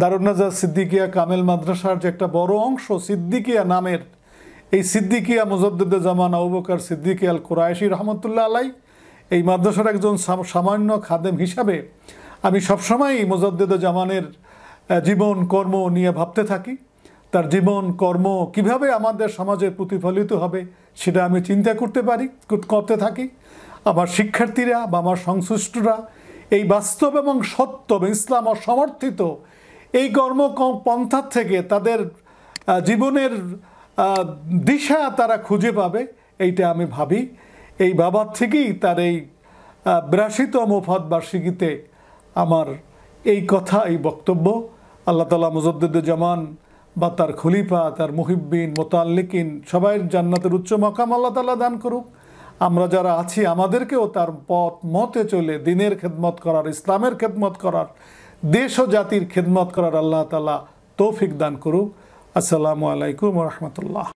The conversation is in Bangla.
দারুন্নাজার সিদ্দিকিয়া কামেল মাদ্রাসার যে একটা বড় অংশ সিদ্দিকিয়া নামের এই সিদ্দিকিয়া মুজদ্দুদ্দ জামান আবুবকার সিদ্দিকিয়া আল কোরআশি রহমতুল্লাহ আলাই এই মাদ্রাসার একজন সামান্য খাদেম হিসাবে আমি সবসময়ই মুজদ্দেদ জামানের জীবন কর্ম নিয়ে ভাবতে থাকি তার জীবন কর্ম কিভাবে আমাদের সমাজে প্রতিফলিত হবে সেটা আমি চিন্তা করতে পারি করতে থাকি আমার শিক্ষার্থীরা বা আমার সংশ্লিষ্টরা এই বাস্তব এবং সত্য ইসলাম অসমর্থিত এই কর্ম পন্থার থেকে তাদের জীবনের দিশা তারা খুঁজে পাবে এইটা আমি ভাবি এই বাবার থেকেই তার এই বিরাশিতম ফত বার্ষিকীতে আমার এই কথা এই বক্তব্য আল্লাহ তালা মুজদ্দুজ্জামান বা তার খলিফা তার মুহিব্বিন মোতাল্লিকিন সবাই জান্নাতের উচ্চ মকাম আল্লাহ তালা দান করুক আমরা যারা আছি আমাদেরকেও তার পথ মতে চলে দিনের খেদমত করার ইসলামের খেদমত করার দেশ ও জাতির খেদমত করার আল্লাহ তালা তৌফিক দান করুক আসসালামু আলাইকুম রহমতুল্লাহ